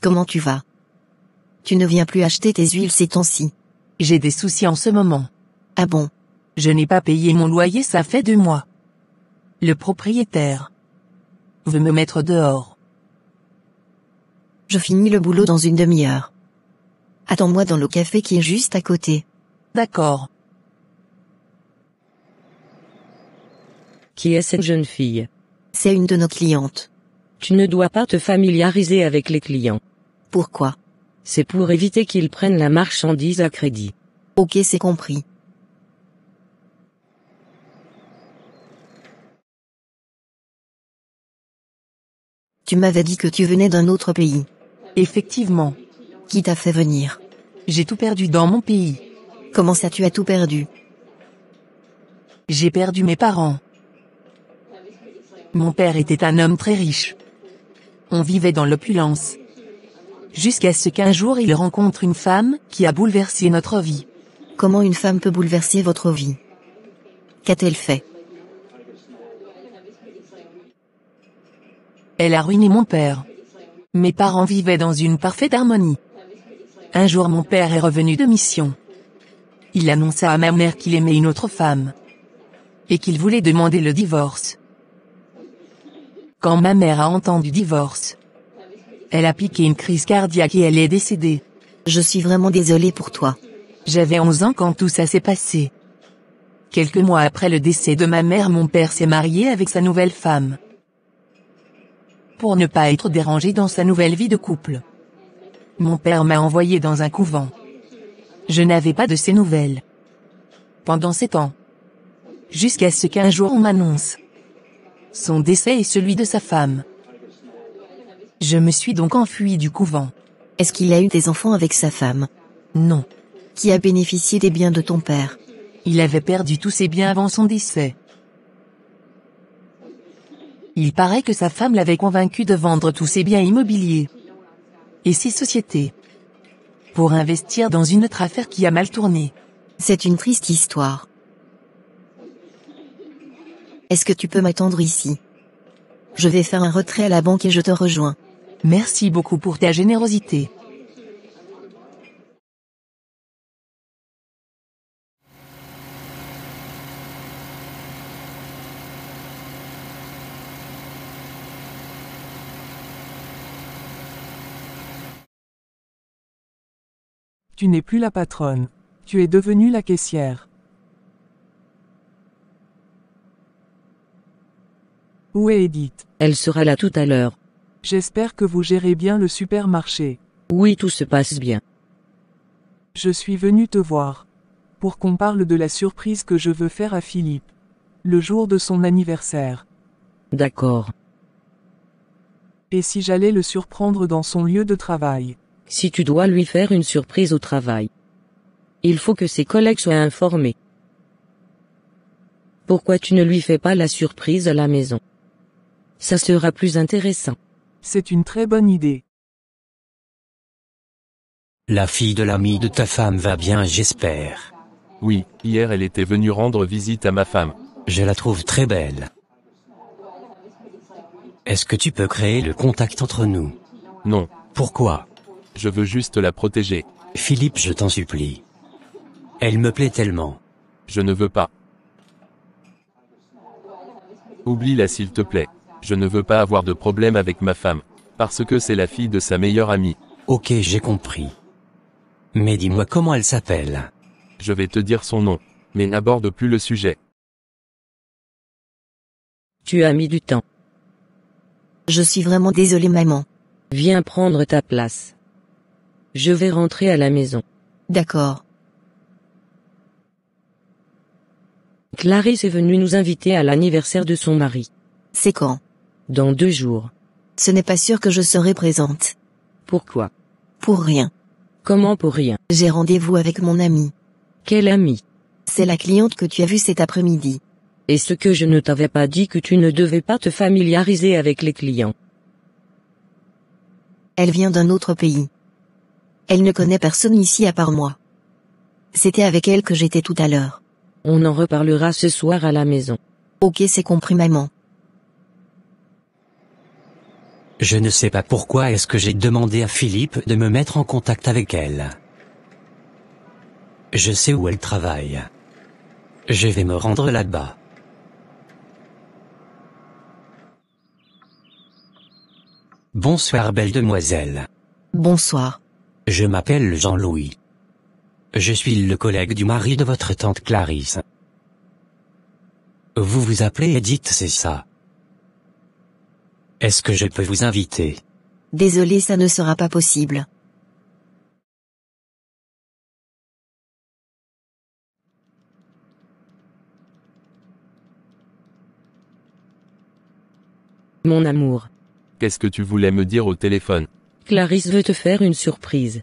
Comment tu vas Tu ne viens plus acheter tes huiles ces temps-ci. J'ai des soucis en ce moment. Ah bon Je n'ai pas payé mon loyer ça fait deux mois. Le propriétaire veut me mettre dehors. Je finis le boulot dans une demi-heure. Attends-moi dans le café qui est juste à côté. D'accord. Qui est cette jeune fille C'est une de nos clientes. Tu ne dois pas te familiariser avec les clients. Pourquoi C'est pour éviter qu'ils prennent la marchandise à crédit. Ok c'est compris. Tu m'avais dit que tu venais d'un autre pays. Effectivement. Qui t'a fait venir J'ai tout perdu dans mon pays. Comment ça tu as tout perdu J'ai perdu mes parents. Mon père était un homme très riche. On vivait dans l'opulence jusqu'à ce qu'un jour il rencontre une femme qui a bouleversé notre vie. Comment une femme peut bouleverser votre vie Qu'a-t-elle fait Elle a ruiné mon père. Mes parents vivaient dans une parfaite harmonie. Un jour mon père est revenu de mission. Il annonça à ma mère qu'il aimait une autre femme. Et qu'il voulait demander le divorce. Quand ma mère a entendu divorce, elle a piqué une crise cardiaque et elle est décédée. Je suis vraiment désolée pour toi. J'avais 11 ans quand tout ça s'est passé. Quelques mois après le décès de ma mère, mon père s'est marié avec sa nouvelle femme. Pour ne pas être dérangé dans sa nouvelle vie de couple. Mon père m'a envoyé dans un couvent. Je n'avais pas de ses nouvelles. Pendant sept ans. Jusqu'à ce qu'un jour on m'annonce. Son décès et celui de sa femme. Je me suis donc enfui du couvent. Est-ce qu'il a eu des enfants avec sa femme Non. Qui a bénéficié des biens de ton père Il avait perdu tous ses biens avant son décès. Il paraît que sa femme l'avait convaincu de vendre tous ses biens immobiliers et ses sociétés pour investir dans une autre affaire qui a mal tourné. C'est une triste histoire. Est-ce que tu peux m'attendre ici Je vais faire un retrait à la banque et je te rejoins. Merci beaucoup pour ta générosité. Tu n'es plus la patronne. Tu es devenue la caissière. Où est Edith Elle sera là tout à l'heure. J'espère que vous gérez bien le supermarché. Oui, tout se passe bien. Je suis venu te voir. Pour qu'on parle de la surprise que je veux faire à Philippe. Le jour de son anniversaire. D'accord. Et si j'allais le surprendre dans son lieu de travail Si tu dois lui faire une surprise au travail. Il faut que ses collègues soient informés. Pourquoi tu ne lui fais pas la surprise à la maison Ça sera plus intéressant. C'est une très bonne idée. La fille de l'ami de ta femme va bien, j'espère. Oui, hier elle était venue rendre visite à ma femme. Je la trouve très belle. Est-ce que tu peux créer le contact entre nous Non. Pourquoi Je veux juste la protéger. Philippe, je t'en supplie. Elle me plaît tellement. Je ne veux pas. Oublie-la s'il te plaît. Je ne veux pas avoir de problème avec ma femme, parce que c'est la fille de sa meilleure amie. Ok, j'ai compris. Mais dis-moi comment elle s'appelle. Je vais te dire son nom, mais n'aborde plus le sujet. Tu as mis du temps. Je suis vraiment désolée maman. Viens prendre ta place. Je vais rentrer à la maison. D'accord. Clarisse est venue nous inviter à l'anniversaire de son mari. C'est quand dans deux jours. Ce n'est pas sûr que je serai présente. Pourquoi Pour rien. Comment pour rien J'ai rendez-vous avec mon ami. Quel ami C'est la cliente que tu as vue cet après-midi. Et ce que je ne t'avais pas dit que tu ne devais pas te familiariser avec les clients Elle vient d'un autre pays. Elle ne connaît personne ici à part moi. C'était avec elle que j'étais tout à l'heure. On en reparlera ce soir à la maison. Ok c'est compris maman. Je ne sais pas pourquoi est-ce que j'ai demandé à Philippe de me mettre en contact avec elle. Je sais où elle travaille. Je vais me rendre là-bas. Bonsoir belle demoiselle. Bonsoir. Je m'appelle Jean-Louis. Je suis le collègue du mari de votre tante Clarisse. Vous vous appelez Edith, c'est ça est-ce que je peux vous inviter Désolé, ça ne sera pas possible. Mon amour. Qu'est-ce que tu voulais me dire au téléphone Clarisse veut te faire une surprise.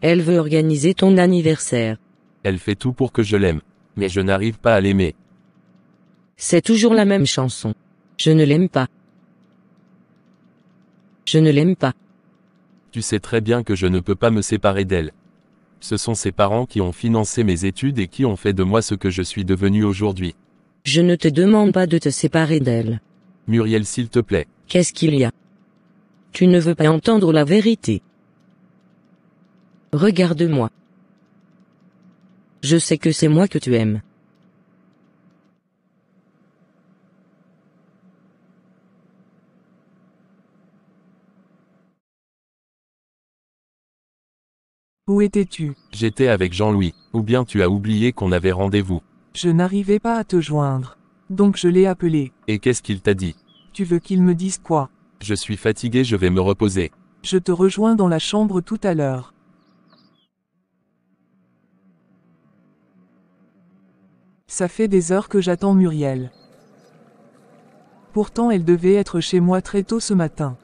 Elle veut organiser ton anniversaire. Elle fait tout pour que je l'aime, mais je n'arrive pas à l'aimer. C'est toujours la même chanson. Je ne l'aime pas. Je ne l'aime pas. Tu sais très bien que je ne peux pas me séparer d'elle. Ce sont ses parents qui ont financé mes études et qui ont fait de moi ce que je suis devenu aujourd'hui. Je ne te demande pas de te séparer d'elle. Muriel, s'il te plaît. Qu'est-ce qu'il y a Tu ne veux pas entendre la vérité. Regarde-moi. Je sais que c'est moi que tu aimes. Où étais-tu J'étais avec Jean-Louis. Ou bien tu as oublié qu'on avait rendez-vous. Je n'arrivais pas à te joindre. Donc je l'ai appelé. Et qu'est-ce qu'il t'a dit Tu veux qu'il me dise quoi Je suis fatigué, je vais me reposer. Je te rejoins dans la chambre tout à l'heure. Ça fait des heures que j'attends Muriel. Pourtant elle devait être chez moi très tôt ce matin.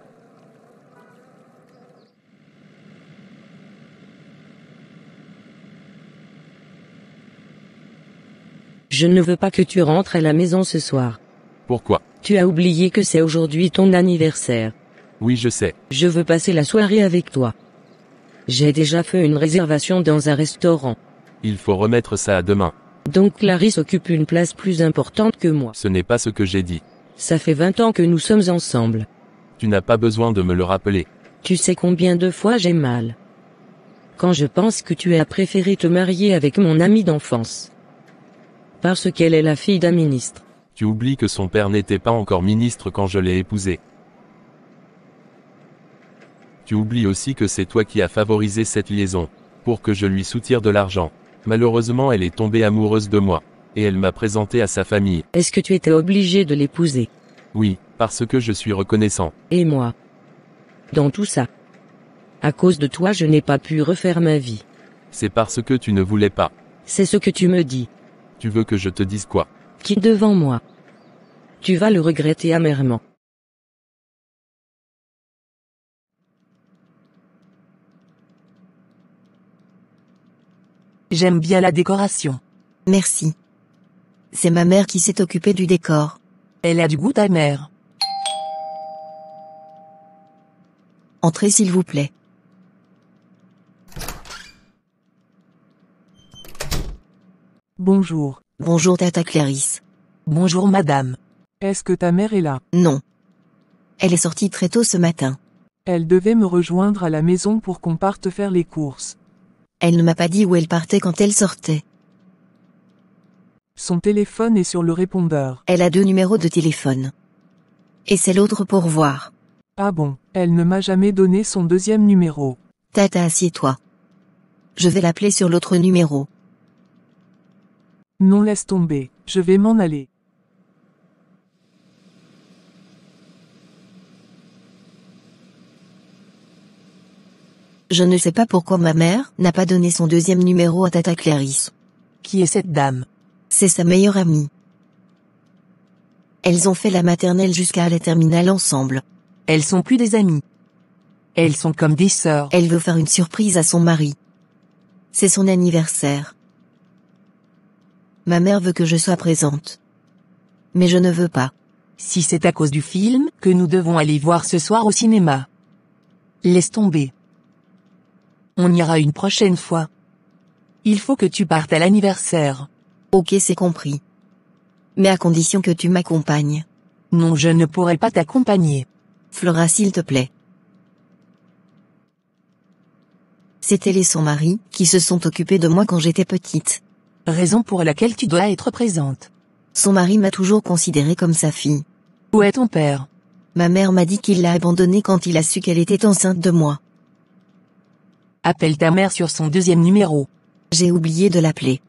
Je ne veux pas que tu rentres à la maison ce soir. Pourquoi Tu as oublié que c'est aujourd'hui ton anniversaire. Oui, je sais. Je veux passer la soirée avec toi. J'ai déjà fait une réservation dans un restaurant. Il faut remettre ça à demain. Donc Clarisse occupe une place plus importante que moi. Ce n'est pas ce que j'ai dit. Ça fait 20 ans que nous sommes ensemble. Tu n'as pas besoin de me le rappeler. Tu sais combien de fois j'ai mal. Quand je pense que tu as préféré te marier avec mon ami d'enfance parce qu'elle est la fille d'un ministre. Tu oublies que son père n'était pas encore ministre quand je l'ai épousée. Tu oublies aussi que c'est toi qui as favorisé cette liaison, pour que je lui soutire de l'argent. Malheureusement, elle est tombée amoureuse de moi, et elle m'a présenté à sa famille. Est-ce que tu étais obligé de l'épouser Oui, parce que je suis reconnaissant. Et moi Dans tout ça À cause de toi, je n'ai pas pu refaire ma vie. C'est parce que tu ne voulais pas. C'est ce que tu me dis. Tu veux que je te dise quoi Qui est devant moi Tu vas le regretter amèrement. J'aime bien la décoration. Merci. C'est ma mère qui s'est occupée du décor. Elle a du goût amer. Entrez s'il vous plaît. Bonjour. Bonjour Tata Clarisse. Bonjour madame. Est-ce que ta mère est là Non. Elle est sortie très tôt ce matin. Elle devait me rejoindre à la maison pour qu'on parte faire les courses. Elle ne m'a pas dit où elle partait quand elle sortait. Son téléphone est sur le répondeur. Elle a deux numéros de téléphone. Et c'est l'autre pour voir. Ah bon, elle ne m'a jamais donné son deuxième numéro. Tata, assieds-toi. Je vais l'appeler sur l'autre numéro. Non laisse tomber, je vais m'en aller. Je ne sais pas pourquoi ma mère n'a pas donné son deuxième numéro à Tata Clarisse. Qui est cette dame C'est sa meilleure amie. Elles ont fait la maternelle jusqu'à la terminale ensemble. Elles sont plus des amies. Elles sont comme des sœurs. Elle veut faire une surprise à son mari. C'est son anniversaire. Ma mère veut que je sois présente. Mais je ne veux pas. Si c'est à cause du film que nous devons aller voir ce soir au cinéma. Laisse tomber. On ira une prochaine fois. Il faut que tu partes à l'anniversaire. Ok, c'est compris. Mais à condition que tu m'accompagnes. Non, je ne pourrai pas t'accompagner. Flora, s'il te plaît. C'était les son mari qui se sont occupés de moi quand j'étais petite raison pour laquelle tu dois être présente. Son mari m'a toujours considérée comme sa fille. Où est ton père Ma mère m'a dit qu'il l'a abandonnée quand il a su qu'elle était enceinte de moi. Appelle ta mère sur son deuxième numéro. J'ai oublié de l'appeler.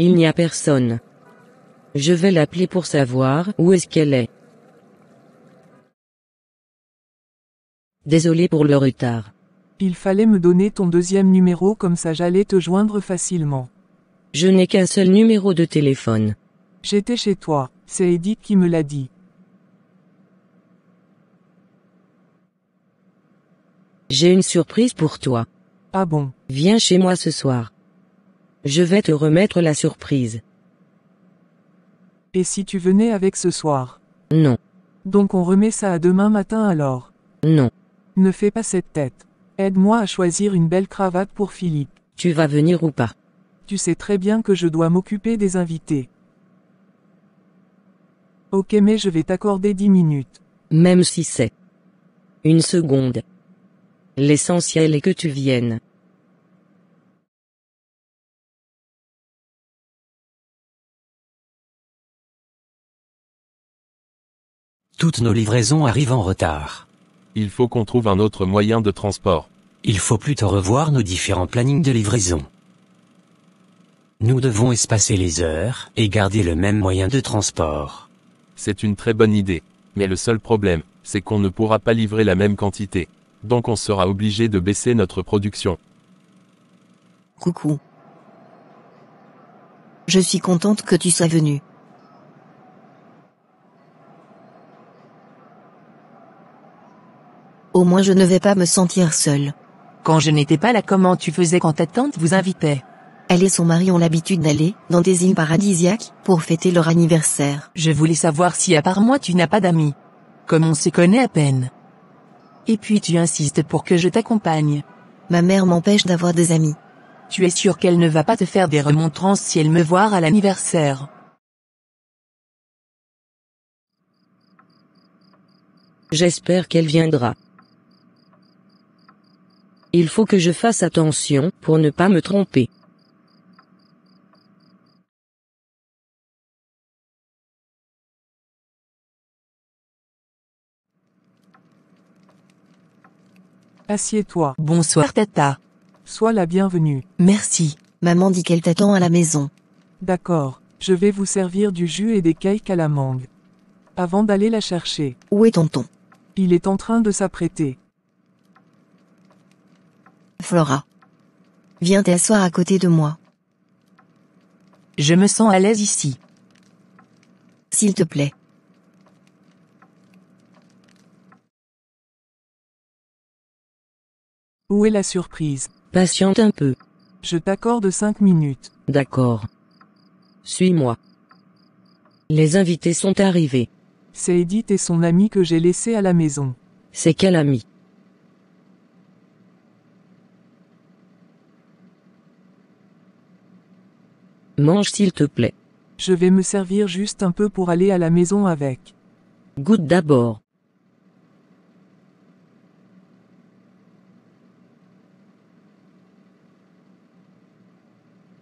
Il n'y a personne. Je vais l'appeler pour savoir où est-ce qu'elle est. Désolé pour le retard. Il fallait me donner ton deuxième numéro comme ça j'allais te joindre facilement. Je n'ai qu'un seul numéro de téléphone. J'étais chez toi, c'est Edith qui me l'a dit. J'ai une surprise pour toi. Ah bon Viens chez moi ce soir. Je vais te remettre la surprise. Et si tu venais avec ce soir Non. Donc on remet ça à demain matin alors Non. Ne fais pas cette tête. Aide-moi à choisir une belle cravate pour Philippe. Tu vas venir ou pas Tu sais très bien que je dois m'occuper des invités. Ok mais je vais t'accorder 10 minutes. Même si c'est une seconde. L'essentiel est que tu viennes. Toutes nos livraisons arrivent en retard. Il faut qu'on trouve un autre moyen de transport. Il faut plutôt revoir nos différents plannings de livraison. Nous devons espacer les heures et garder le même moyen de transport. C'est une très bonne idée. Mais le seul problème, c'est qu'on ne pourra pas livrer la même quantité. Donc on sera obligé de baisser notre production. Coucou. Je suis contente que tu sois venu. Au moins je ne vais pas me sentir seule. Quand je n'étais pas là, comment tu faisais quand ta tante vous invitait Elle et son mari ont l'habitude d'aller dans des îles paradisiaques pour fêter leur anniversaire. Je voulais savoir si à part moi tu n'as pas d'amis. Comme on se connaît à peine. Et puis tu insistes pour que je t'accompagne. Ma mère m'empêche d'avoir des amis. Tu es sûre qu'elle ne va pas te faire des remontrances si elle me voit à l'anniversaire J'espère qu'elle viendra. Il faut que je fasse attention pour ne pas me tromper. Assieds-toi. Bonsoir Tata. Sois la bienvenue. Merci. Maman dit qu'elle t'attend à la maison. D'accord. Je vais vous servir du jus et des cakes à la mangue. Avant d'aller la chercher. Où est tonton Il est en train de s'apprêter. Flora. Viens t'asseoir à côté de moi. Je me sens à l'aise ici. S'il te plaît. Où est la surprise Patiente un peu. Je t'accorde cinq minutes. D'accord. Suis-moi. Les invités sont arrivés. C'est Edith et son ami que j'ai laissé à la maison. C'est quel ami Mange s'il te plaît. Je vais me servir juste un peu pour aller à la maison avec. Goûte d'abord.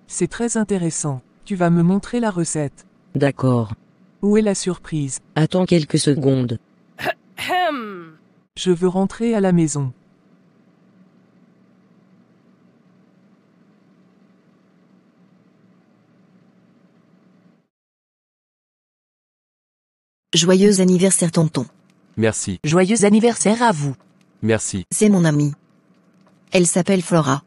C'est très intéressant. Tu vas me montrer la recette. D'accord. Où est la surprise Attends quelques secondes. Je veux rentrer à la maison. Joyeux anniversaire tonton. Merci. Joyeux anniversaire à vous. Merci. C'est mon amie. Elle s'appelle Flora.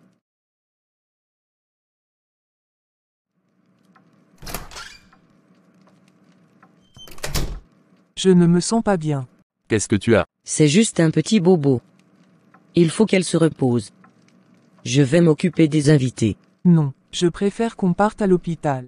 Je ne me sens pas bien. Qu'est-ce que tu as C'est juste un petit bobo. Il faut qu'elle se repose. Je vais m'occuper des invités. Non, je préfère qu'on parte à l'hôpital.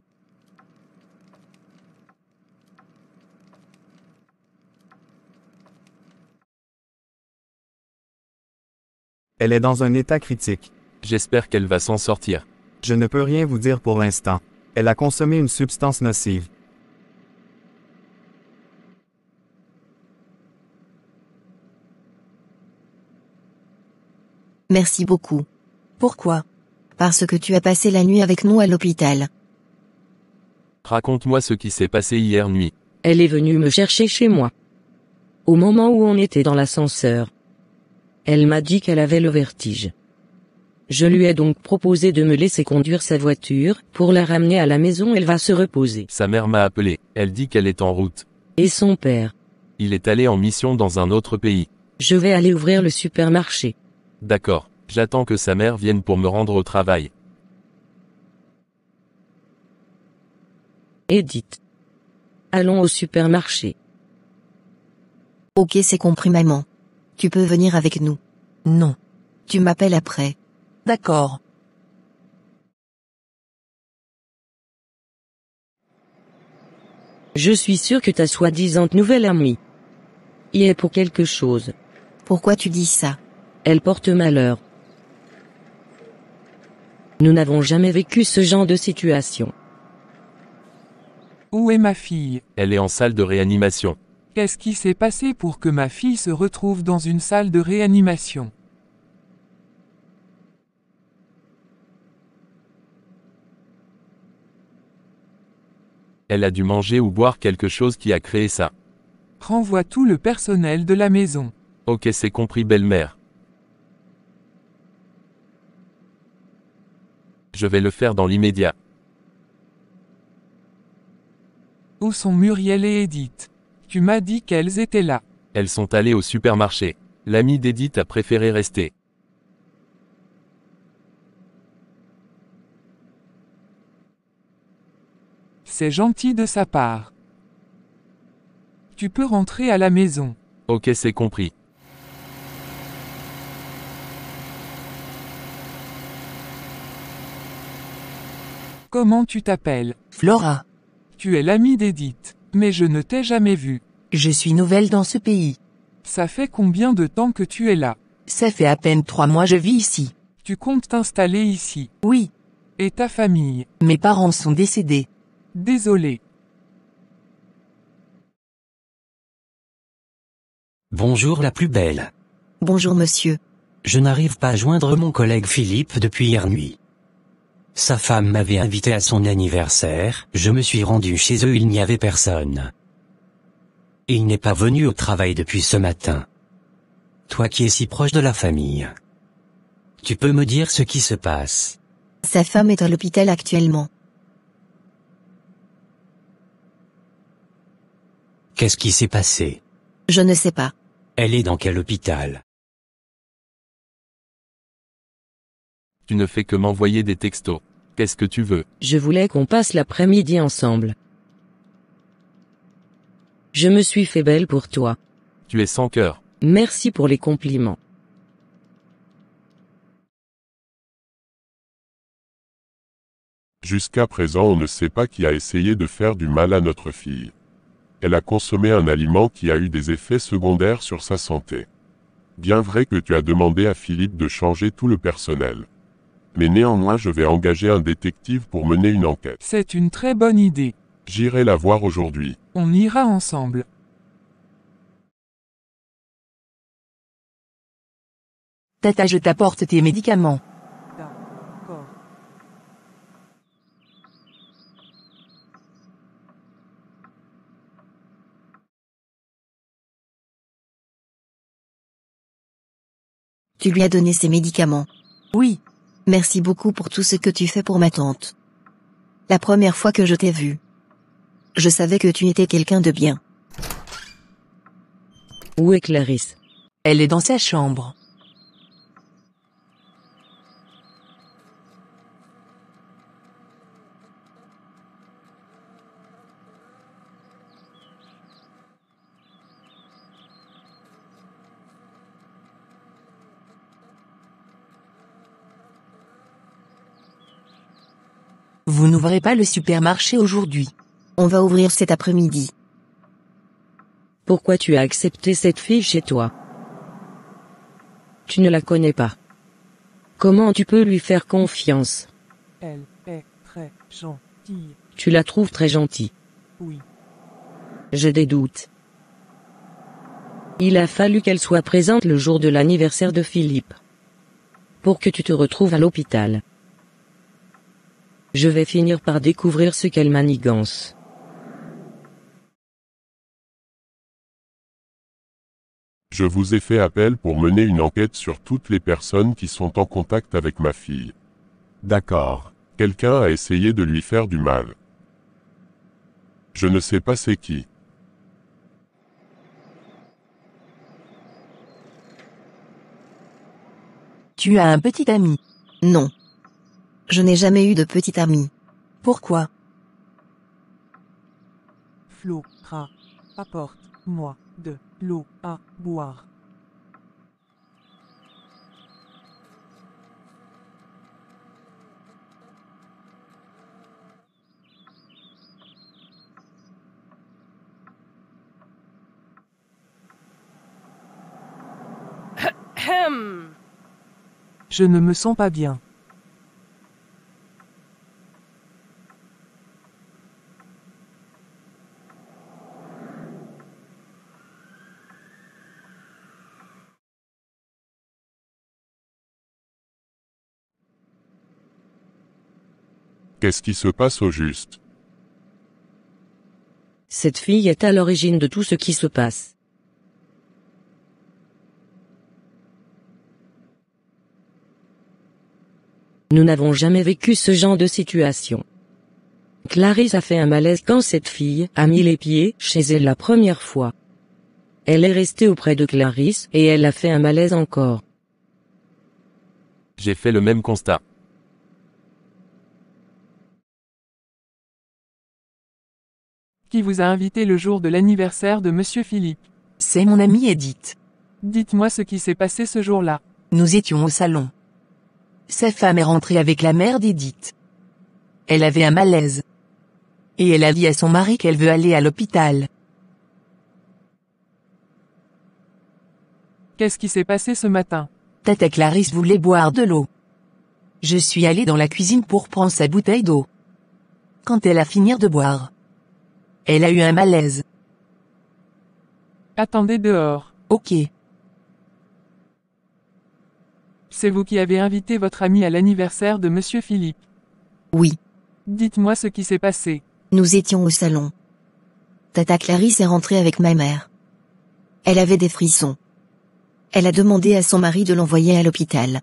Elle est dans un état critique. J'espère qu'elle va s'en sortir. Je ne peux rien vous dire pour l'instant. Elle a consommé une substance nocive. Merci beaucoup. Pourquoi Parce que tu as passé la nuit avec nous à l'hôpital. Raconte-moi ce qui s'est passé hier nuit. Elle est venue me chercher chez moi. Au moment où on était dans l'ascenseur, elle m'a dit qu'elle avait le vertige. Je lui ai donc proposé de me laisser conduire sa voiture, pour la ramener à la maison elle va se reposer. Sa mère m'a appelé, elle dit qu'elle est en route. Et son père Il est allé en mission dans un autre pays. Je vais aller ouvrir le supermarché. D'accord, j'attends que sa mère vienne pour me rendre au travail. Edith. Allons au supermarché. Ok c'est compris maman. Tu peux venir avec nous. Non. Tu m'appelles après. D'accord. Je suis sûr que ta soi-disant nouvelle amie y est pour quelque chose. Pourquoi tu dis ça Elle porte malheur. Nous n'avons jamais vécu ce genre de situation. Où est ma fille Elle est en salle de réanimation. Qu'est-ce qui s'est passé pour que ma fille se retrouve dans une salle de réanimation Elle a dû manger ou boire quelque chose qui a créé ça. Renvoie tout le personnel de la maison. Ok, c'est compris, belle-mère. Je vais le faire dans l'immédiat. Où sont Muriel et Edith tu m'as dit qu'elles étaient là. Elles sont allées au supermarché. L'amie d'Edith a préféré rester. C'est gentil de sa part. Tu peux rentrer à la maison. Ok, c'est compris. Comment tu t'appelles Flora. Tu es l'amie d'Edith. Mais je ne t'ai jamais vu. Je suis nouvelle dans ce pays. Ça fait combien de temps que tu es là Ça fait à peine trois mois je vis ici. Tu comptes t'installer ici Oui. Et ta famille Mes parents sont décédés. Désolé. Bonjour la plus belle. Bonjour monsieur. Je n'arrive pas à joindre mon collègue Philippe depuis hier nuit. Sa femme m'avait invité à son anniversaire, je me suis rendu chez eux, il n'y avait personne. Il n'est pas venu au travail depuis ce matin. Toi qui es si proche de la famille. Tu peux me dire ce qui se passe Sa femme est à l'hôpital actuellement. Qu'est-ce qui s'est passé Je ne sais pas. Elle est dans quel hôpital tu ne fais que m'envoyer des textos. Qu'est-ce que tu veux Je voulais qu'on passe l'après-midi ensemble. Je me suis fait belle pour toi. Tu es sans cœur. Merci pour les compliments. Jusqu'à présent, on ne sait pas qui a essayé de faire du mal à notre fille. Elle a consommé un aliment qui a eu des effets secondaires sur sa santé. Bien vrai que tu as demandé à Philippe de changer tout le personnel mais néanmoins je vais engager un détective pour mener une enquête. C'est une très bonne idée. J'irai la voir aujourd'hui. On ira ensemble. Tata, je t'apporte tes médicaments. Tu lui as donné ses médicaments Oui, Merci beaucoup pour tout ce que tu fais pour ma tante. La première fois que je t'ai vu. Je savais que tu étais quelqu'un de bien. Où est Clarisse Elle est dans sa chambre. Vous n'ouvrez pas le supermarché aujourd'hui. On va ouvrir cet après-midi. Pourquoi tu as accepté cette fille chez toi Tu ne la connais pas. Comment tu peux lui faire confiance Elle est très gentille. Tu la trouves très gentille Oui. J'ai des doutes. Il a fallu qu'elle soit présente le jour de l'anniversaire de Philippe. Pour que tu te retrouves à l'hôpital je vais finir par découvrir ce qu'elle manigance. Je vous ai fait appel pour mener une enquête sur toutes les personnes qui sont en contact avec ma fille. D'accord. Quelqu'un a essayé de lui faire du mal. Je ne sais pas c'est qui. Tu as un petit ami. Non, je n'ai jamais eu de petite ami. Pourquoi Flo-tra, apporte-moi de l'eau à boire. Je ne me sens pas bien. Qu'est-ce qui se passe au juste Cette fille est à l'origine de tout ce qui se passe. Nous n'avons jamais vécu ce genre de situation. Clarisse a fait un malaise quand cette fille a mis les pieds chez elle la première fois. Elle est restée auprès de Clarisse et elle a fait un malaise encore. J'ai fait le même constat. Qui vous a invité le jour de l'anniversaire de Monsieur Philippe C'est mon amie Edith. Dites-moi ce qui s'est passé ce jour-là. Nous étions au salon. Sa femme est rentrée avec la mère d'Edith. Elle avait un malaise. Et elle a dit à son mari qu'elle veut aller à l'hôpital. Qu'est-ce qui s'est passé ce matin Tata Clarisse voulait boire de l'eau. Je suis allée dans la cuisine pour prendre sa bouteille d'eau. Quand elle a fini de boire, elle a eu un malaise. Attendez dehors. Ok. C'est vous qui avez invité votre ami à l'anniversaire de Monsieur Philippe. Oui. Dites-moi ce qui s'est passé. Nous étions au salon. Tata Clarisse est rentrée avec ma mère. Elle avait des frissons. Elle a demandé à son mari de l'envoyer à l'hôpital.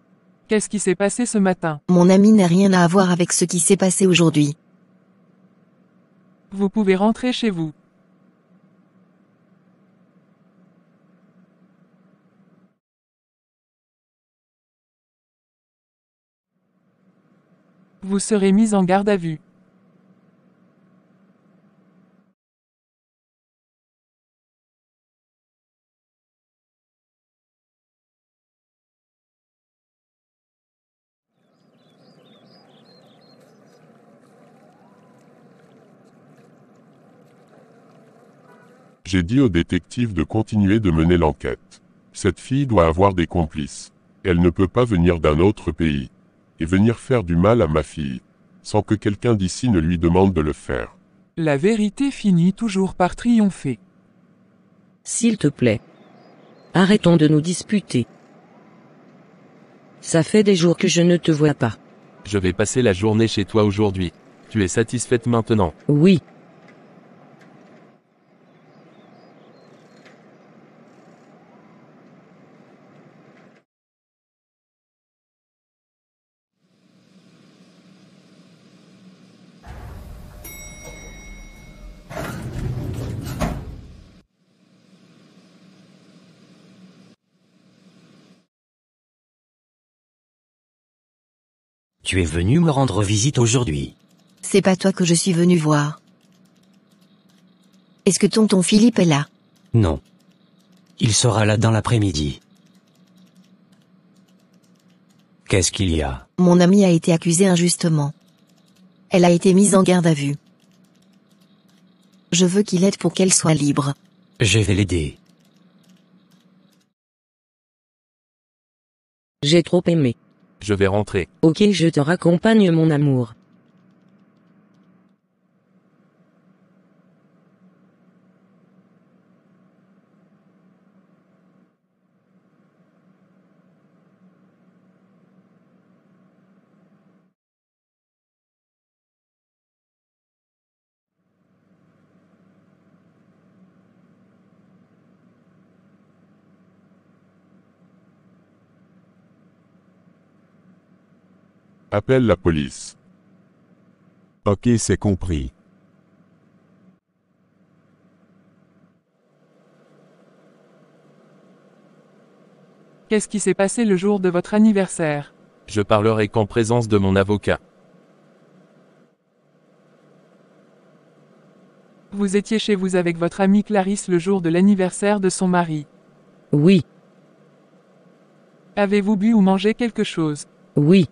Qu'est-ce qui s'est passé ce matin Mon ami n'a rien à voir avec ce qui s'est passé aujourd'hui. Vous pouvez rentrer chez vous. Vous serez mis en garde à vue. J'ai dit au détective de continuer de mener l'enquête. Cette fille doit avoir des complices. Elle ne peut pas venir d'un autre pays. Et venir faire du mal à ma fille. Sans que quelqu'un d'ici ne lui demande de le faire. La vérité finit toujours par triompher. S'il te plaît. Arrêtons de nous disputer. Ça fait des jours que je ne te vois pas. Je vais passer la journée chez toi aujourd'hui. Tu es satisfaite maintenant Oui. Tu es venu me rendre visite aujourd'hui. C'est pas toi que je suis venu voir. Est-ce que tonton Philippe est là Non. Il sera là dans l'après-midi. Qu'est-ce qu'il y a Mon amie a été accusée injustement. Elle a été mise en garde à vue. Je veux qu'il aide pour qu'elle soit libre. Je vais l'aider. J'ai trop aimé. Je vais rentrer. Ok, je te raccompagne mon amour. Appelle la police. Ok, c'est compris. Qu'est-ce qui s'est passé le jour de votre anniversaire Je parlerai qu'en présence de mon avocat. Vous étiez chez vous avec votre amie Clarisse le jour de l'anniversaire de son mari. Oui. Avez-vous bu ou mangé quelque chose Oui.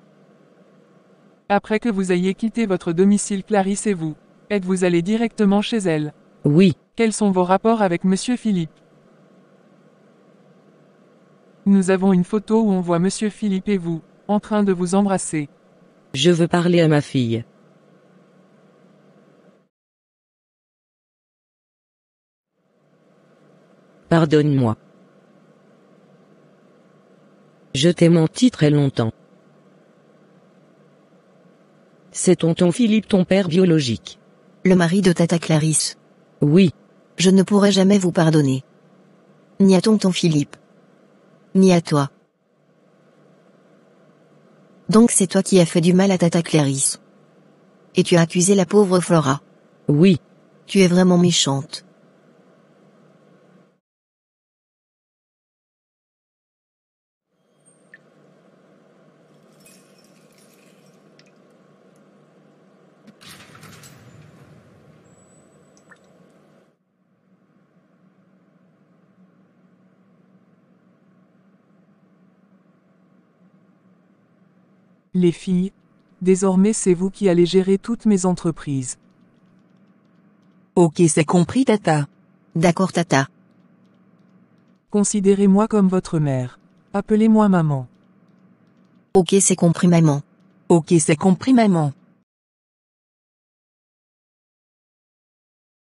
Après que vous ayez quitté votre domicile Clarisse et vous, êtes-vous allé directement chez elle Oui. Quels sont vos rapports avec Monsieur Philippe Nous avons une photo où on voit Monsieur Philippe et vous, en train de vous embrasser. Je veux parler à ma fille. Pardonne-moi. Je t'ai menti très longtemps. C'est tonton Philippe ton père biologique. Le mari de Tata Clarisse. Oui. Je ne pourrai jamais vous pardonner. Ni à tonton Philippe. Ni à toi. Donc c'est toi qui as fait du mal à Tata Clarisse. Et tu as accusé la pauvre Flora. Oui. Tu es vraiment méchante. filles, désormais c'est vous qui allez gérer toutes mes entreprises. Ok, c'est compris, Tata. D'accord, Tata. Considérez-moi comme votre mère. Appelez-moi maman. Ok, c'est compris, maman. Ok, c'est compris, maman.